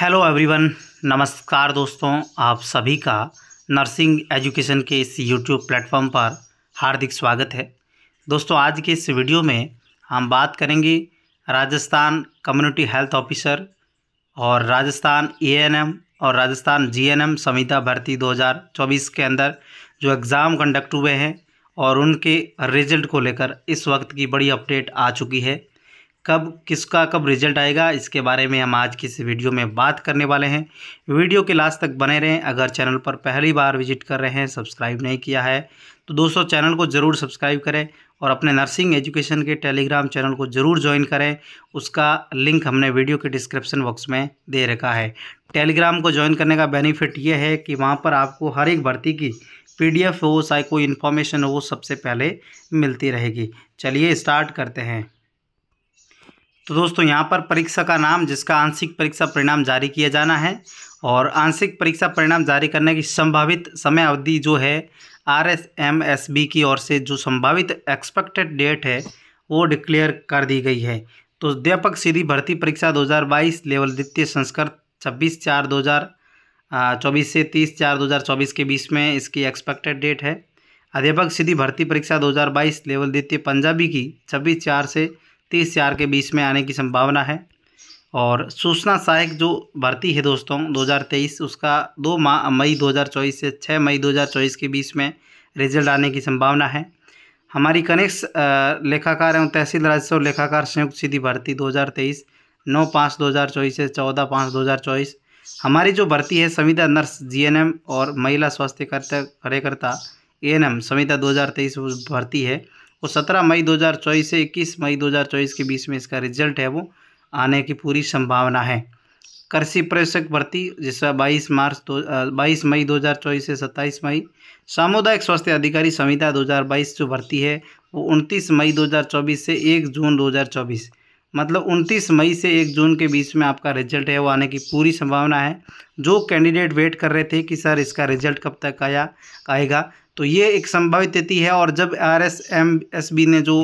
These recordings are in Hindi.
हेलो एवरीवन नमस्कार दोस्तों आप सभी का नर्सिंग एजुकेशन के इस यूट्यूब प्लेटफॉर्म पर हार्दिक स्वागत है दोस्तों आज के इस वीडियो में हम बात करेंगे राजस्थान कम्युनिटी हेल्थ ऑफिसर और राजस्थान एएनएम और राजस्थान जीएनएम संविदा भर्ती 2024 के अंदर जो एग्ज़ाम कंडक्ट हुए हैं और उनके रिजल्ट को लेकर इस वक्त की बड़ी अपडेट आ चुकी है कब किसका कब रिजल्ट आएगा इसके बारे में हम आज की इस वीडियो में बात करने वाले हैं वीडियो के लास्ट तक बने रहें अगर चैनल पर पहली बार विजिट कर रहे हैं सब्सक्राइब नहीं किया है तो दोस्तों चैनल को ज़रूर सब्सक्राइब करें और अपने नर्सिंग एजुकेशन के टेलीग्राम चैनल को ज़रूर ज्वाइन करें उसका लिंक हमने वीडियो के डिस्क्रिप्शन बॉक्स में दे रखा है टेलीग्राम को ज्वाइन करने का बेनिफिट ये है कि वहाँ पर आपको हर एक भर्ती की पीडीएफ हो चाहे कोई इन्फॉर्मेशन हो सबसे पहले मिलती रहेगी चलिए स्टार्ट करते हैं तो दोस्तों यहाँ पर परीक्षा का नाम जिसका आंशिक परीक्षा परिणाम जारी किया जाना है और आंशिक परीक्षा परिणाम जारी करने की संभावित समय अवधि जो है R S M S B की ओर से जो संभावित एक्सपेक्टेड डेट है वो डिक्लेयर कर दी गई है तो अध्यापक सीधी भर्ती परीक्षा 2022 लेवल द्वितीय संस्कृत 26 चार 2024 से 30 चार 2024 के बीच में इसकी एक्सपेक्टेड डेट है अध्यापक सीधी भर्ती परीक्षा 2022 लेवल द्वितीय पंजाबी की 26 चार से तीस चार के बीच में आने की संभावना है और सूचना सहायक जो भर्ती है दोस्तों 2023 उसका दो माह मई 2024 से छः मई 2024 के बीच में रिजल्ट आने की संभावना है हमारी कनेक्स लेखाकार एवं तहसील राजस्व लेखाकार संयुक्त सीधी भर्ती 2023 नौ पाँच दो से चौदह पाँच दो हमारी जो भर्ती है संविदा नर्स जीएनएम और महिला स्वास्थ्य कार्यकर्ता कार्यकर्ता ए एन एम संविदा दो भर्ती है वो 17 मई 2024 से 21 मई 2024 के बीच में इसका रिजल्ट है वो आने की पूरी संभावना है कृषि प्रेषक भर्ती जिसका 22 मार्च दो बाईस मई 2024 से 27 मई सामुदायिक स्वास्थ्य अधिकारी संहिता 2022 जो भर्ती है वो 29 मई 2024 से 1 जून 2024 मतलब 29 मई से 1 जून के बीच में आपका रिजल्ट है वो आने की पूरी संभावना है जो कैंडिडेट वेट कर रहे थे कि सर इसका रिजल्ट कब तक आया आएगा तो ये एक संभावित तिथि है और जब R S M S B ने जो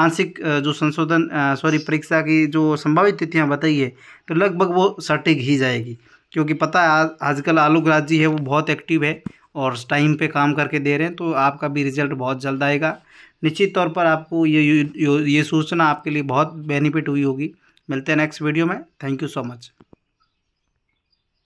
आंशिक जो संशोधन सॉरी परीक्षा की जो संभावित तिथियाँ बताई है तो लगभग वो सटीक ही जाएगी क्योंकि पता है आजकल आलोक राज जी है वो बहुत एक्टिव है और टाइम पे काम करके दे रहे हैं तो आपका भी रिजल्ट बहुत जल्द आएगा निश्चित तौर पर आपको ये ये सूचना आपके लिए बहुत बेनिफिट हुई होगी मिलते हैं नेक्स्ट वीडियो में थैंक यू सो मच